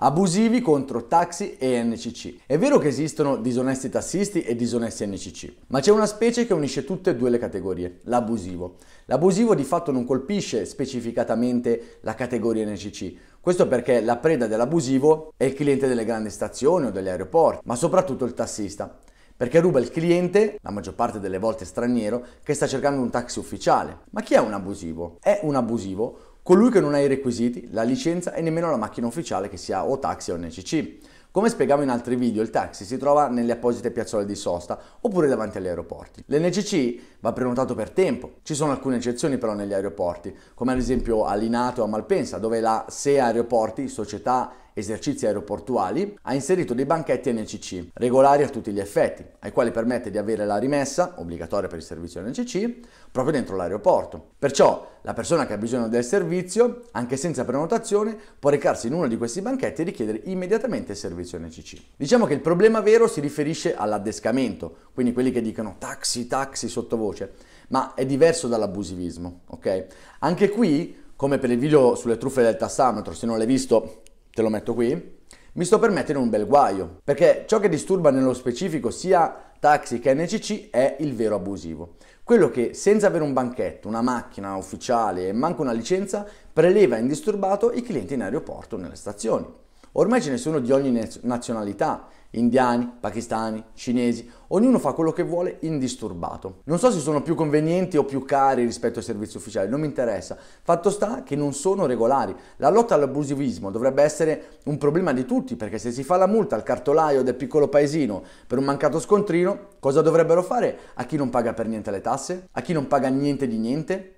Abusivi contro taxi e NCC. È vero che esistono disonesti tassisti e disonesti NCC, ma c'è una specie che unisce tutte e due le categorie, l'abusivo. L'abusivo di fatto non colpisce specificatamente la categoria NCC, questo perché la preda dell'abusivo è il cliente delle grandi stazioni o degli aeroporti, ma soprattutto il tassista perché ruba il cliente, la maggior parte delle volte straniero, che sta cercando un taxi ufficiale. Ma chi è un abusivo? È un abusivo colui che non ha i requisiti, la licenza e nemmeno la macchina ufficiale che sia o taxi o NCC. Come spiegavo in altri video, il taxi si trova nelle apposite piazzole di sosta oppure davanti agli aeroporti. L'NCC va prenotato per tempo. Ci sono alcune eccezioni però negli aeroporti, come ad esempio a Linato e a Malpensa, dove la SEA Aeroporti, società esercizi aeroportuali, ha inserito dei banchetti NCC, regolari a tutti gli effetti, ai quali permette di avere la rimessa, obbligatoria per il servizio NCC, proprio dentro l'aeroporto. Perciò la persona che ha bisogno del servizio, anche senza prenotazione, può recarsi in uno di questi banchetti e richiedere immediatamente il servizio NCC. Diciamo che il problema vero si riferisce all'addescamento, quindi quelli che dicono taxi, taxi sottovoce voce, ma è diverso dall'abusivismo, ok? Anche qui, come per il video sulle truffe del tassametro, se non l'hai visto te lo metto qui, mi sto per mettere un bel guaio, perché ciò che disturba nello specifico sia taxi che NCC è il vero abusivo. Quello che senza avere un banchetto, una macchina ufficiale e manco una licenza preleva indisturbato i clienti in aeroporto o nelle stazioni. Ormai ce ne sono di ogni nazionalità, indiani, pakistani, cinesi, ognuno fa quello che vuole indisturbato. Non so se sono più convenienti o più cari rispetto ai servizi ufficiali, non mi interessa. Fatto sta che non sono regolari. La lotta all'abusivismo dovrebbe essere un problema di tutti, perché se si fa la multa al cartolaio del piccolo paesino per un mancato scontrino, cosa dovrebbero fare a chi non paga per niente le tasse? A chi non paga niente di niente?